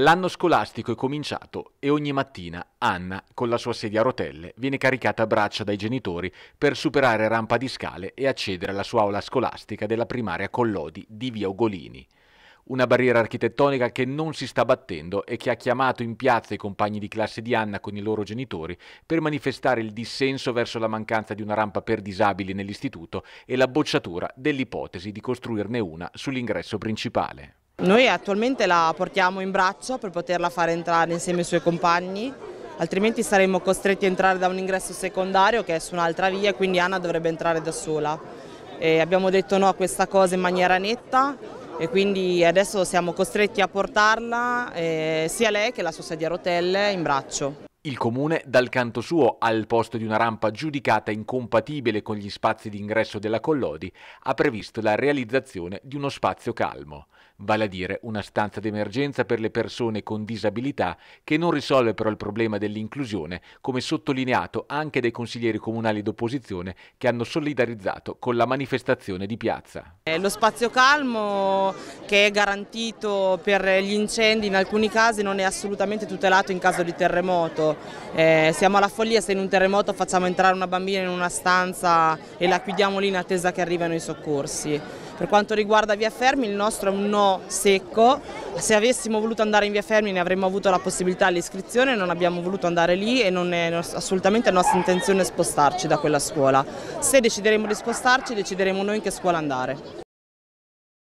L'anno scolastico è cominciato e ogni mattina Anna, con la sua sedia a rotelle, viene caricata a braccia dai genitori per superare rampa di scale e accedere alla sua aula scolastica della primaria Collodi di via Ugolini. Una barriera architettonica che non si sta battendo e che ha chiamato in piazza i compagni di classe di Anna con i loro genitori per manifestare il dissenso verso la mancanza di una rampa per disabili nell'istituto e la bocciatura dell'ipotesi di costruirne una sull'ingresso principale. Noi attualmente la portiamo in braccio per poterla fare entrare insieme ai suoi compagni, altrimenti saremmo costretti a entrare da un ingresso secondario che è su un'altra via, e quindi Anna dovrebbe entrare da sola. E abbiamo detto no a questa cosa in maniera netta e quindi adesso siamo costretti a portarla eh, sia lei che la sua sedia a rotelle in braccio. Il comune, dal canto suo, al posto di una rampa giudicata incompatibile con gli spazi d'ingresso della Collodi, ha previsto la realizzazione di uno spazio calmo, vale a dire una stanza d'emergenza per le persone con disabilità che non risolve però il problema dell'inclusione, come sottolineato anche dai consiglieri comunali d'opposizione che hanno solidarizzato con la manifestazione di piazza. È eh, lo spazio calmo che è garantito per gli incendi in alcuni casi non è assolutamente tutelato in caso di terremoto eh, siamo alla follia se in un terremoto facciamo entrare una bambina in una stanza e la chiudiamo lì in attesa che arrivino i soccorsi. Per quanto riguarda Via Fermi il nostro è un no secco, se avessimo voluto andare in Via Fermi ne avremmo avuto la possibilità all'iscrizione, non abbiamo voluto andare lì e non è assolutamente nostra intenzione spostarci da quella scuola. Se decideremo di spostarci decideremo noi in che scuola andare.